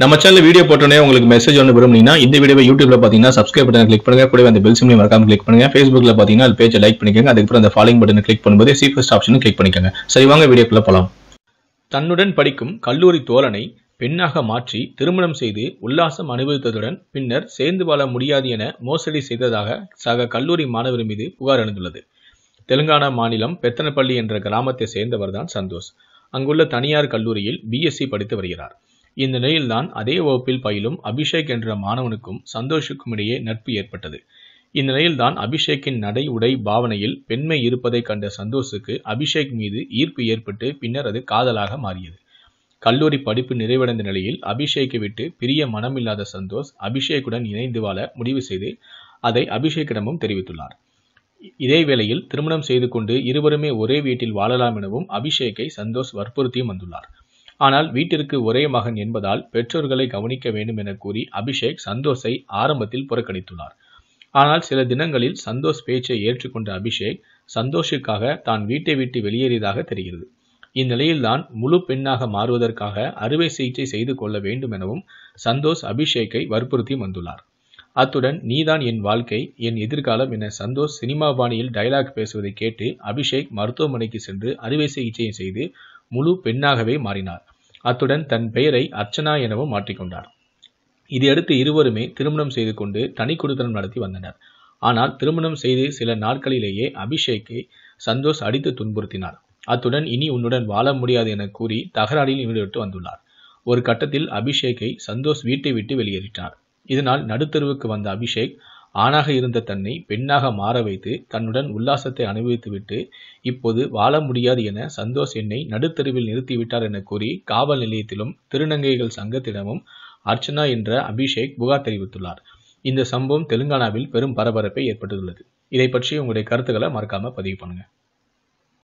நம்ம channel video போட்டோன்னே உங்களுக்கு மெசேஜ் ஒன்று விரும்புனீங்கன்னா இந்த வீடியோ யூடியூப்ல பார்த்தீங்கன்னா சப்ஸ்கிரைப் பட்டன் கிளிக் பண்ணுங்க கூட அந்த பெல் சிம்லையும் மறக்காம கிளிக் பண்ணுங்க ஃபேஸ்புக்ல பார்த்தீங்கன்னா அது பேஜை லைக் பண்ணிக்கோங்க அதுக்கப்புறம் அந்த ஃபாலோயிங் பட்டன் கிளிக் பண்ணும்போது சி ஃபர்ஸ்ட் ஆப்ஷனும் கிளிக் பண்ணிக்கோங்க சரி வாங்க வீடியோக்குள்ள போகலாம் தன்னுடன் படிக்கும் கல்லூரி தோழனை பெண்ணாக மாற்றி திருமணம் செய்து உல்லாசம் அனுபவித்ததுடன் பின்னர் சேர்ந்து வாழ முடியாது என மோசடி செய்ததாக சக கல்லூரி மாணவர் மீது புகார் எழுந்துள்ளது தெலுங்கானா மாநிலம் பெத்தனப்பள்ளி என்ற கிராமத்தை சேர்ந்தவர்தான் சந்தோஷ் அங்குள்ள தனியார் கல்லூரியில் பிஎஸ்சி படித்து வருகிறார் இந்த நிலையில்தான் அதே வகுப்பில் பயிலும் அபிஷேக் என்ற மாணவனுக்கும் சந்தோஷுக்கும் இடையே நட்பு ஏற்பட்டது இந்த நிலையில்தான் அபிஷேக்கின் நடை உடை பாவனையில் பெண்மை இருப்பதை கண்ட சந்தோஷுக்கு அபிஷேக் மீது ஈர்ப்பு ஏற்பட்டு பின்னர் அது காதலாக மாறியது கல்லூரி படிப்பு நிறைவடைந்த நிலையில் அபிஷேக்கை விட்டு பிரிய மனமில்லாத சந்தோஷ் அபிஷேக்குடன் இணைந்து வாழ முடிவு செய்து அதை அபிஷேக்கிடமும் தெரிவித்துள்ளார் இதே வேளையில் திருமணம் செய்து கொண்டு இருவருமே ஒரே வீட்டில் வாழலாம் எனவும் அபிஷேக்கை சந்தோஷ் வற்புறுத்தியும் வந்துள்ளார் ஆனால் வீட்டிற்கு ஒரே மகன் என்பதால் பெற்றோர்களை கவனிக்க வேண்டும் என கூறி அபிஷேக் சந்தோஷை ஆரம்பத்தில் புறக்கணித்துள்ளார் ஆனால் சில தினங்களில் சந்தோஷ் பேச்சை ஏற்றுக்கொண்ட அபிஷேக் சந்தோஷுக்காக தான் வீட்டை விட்டு வெளியேறியதாக தெரிகிறது இந்நிலையில்தான் முழு பெண்ணாக மாறுவதற்காக அறுவை சிகிச்சை செய்து கொள்ள வேண்டும் எனவும் சந்தோஷ் அபிஷேக்கை வற்புறுத்தி வந்துள்ளார் அத்துடன் நீதான் என் வாழ்க்கை என் எதிர்காலம் என சந்தோஷ் சினிமா பாணியில் டைலாக் பேசுவதை கேட்டு அபிஷேக் மருத்துவமனைக்கு சென்று அறுவை சிகிச்சையை செய்து முழு பெண்ணாகவே மாறினார் அத்துடன் தன் பெயரை அர்ச்சனா எனவும் மாற்றிக்கொண்டார் இதையடுத்து இருவருமே திருமணம் செய்து கொண்டு தனி குடுத்தனம் நடத்தி வந்தனர் ஆனால் திருமணம் செய்து சில நாட்களிலேயே அபிஷேக்கை சந்தோஷ் அடித்து துன்புறுத்தினார் அத்துடன் இனி உன்னுடன் வாழ முடியாது என கூறி தகராறில் ஈடுபட்டு வந்துள்ளார் ஒரு கட்டத்தில் அபிஷேக்கை சந்தோஷ் வீட்டை விட்டு வெளியேறினார் இதனால் நடுத்தருவுக்கு வந்த அபிஷேக் ஆணாக இருந்த தன்னை பெண்ணாக மாற வைத்து தன்னுடன் உல்லாசத்தை அனுபவித்துவிட்டு இப்போது வாழ முடியாது என சந்தோஷ் என்னை நடுத்தருவில் நிறுத்திவிட்டார் என கூறி காவல் நிலையத்திலும் திருநங்கைகள் சங்கத்திடமும் அர்ச்சனா என்ற அபிஷேக் புகார் தெரிவித்துள்ளார் இந்த சம்பவம் தெலுங்கானாவில் பெரும் பரபரப்பை ஏற்பட்டுள்ளது இதை பற்றி உங்களுடைய கருத்துக்களை மறக்காம பதிவு பண்ணுங்க